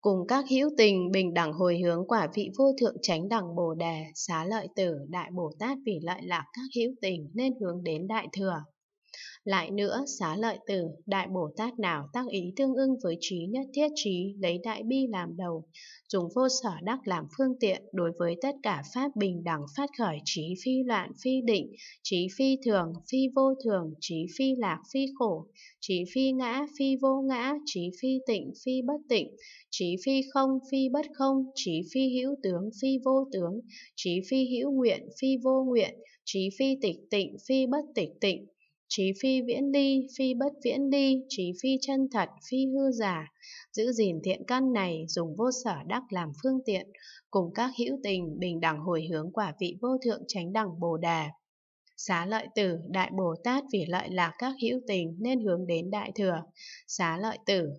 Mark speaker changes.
Speaker 1: cùng các hữu tình bình đẳng hồi hướng quả vị vô thượng chánh đẳng bồ đề xá lợi tử đại bồ tát vì lợi lạc các hữu tình nên hướng đến đại thừa lại nữa, xá lợi tử, đại Bồ Tát nào tác ý tương ưng với trí nhất thiết trí, lấy đại bi làm đầu, dùng vô sở đắc làm phương tiện đối với tất cả pháp bình đẳng phát khởi trí phi loạn phi định, trí phi thường, phi vô thường, trí phi lạc phi khổ, trí phi ngã phi vô ngã, trí phi tịnh phi bất tịnh, trí phi không phi bất không, trí phi hữu tướng phi vô tướng, trí phi hữu nguyện phi vô nguyện, trí phi tịch tịnh phi bất tịch tịnh trí phi viễn ly, phi bất viễn ly, trí phi chân thật, phi hư giả. Giữ gìn thiện căn này dùng vô sở đắc làm phương tiện, cùng các hữu tình bình đẳng hồi hướng quả vị vô thượng chánh đẳng Bồ Đà. Xá lợi tử, Đại Bồ Tát vì lợi lạc các hữu tình nên hướng đến Đại Thừa. Xá lợi tử,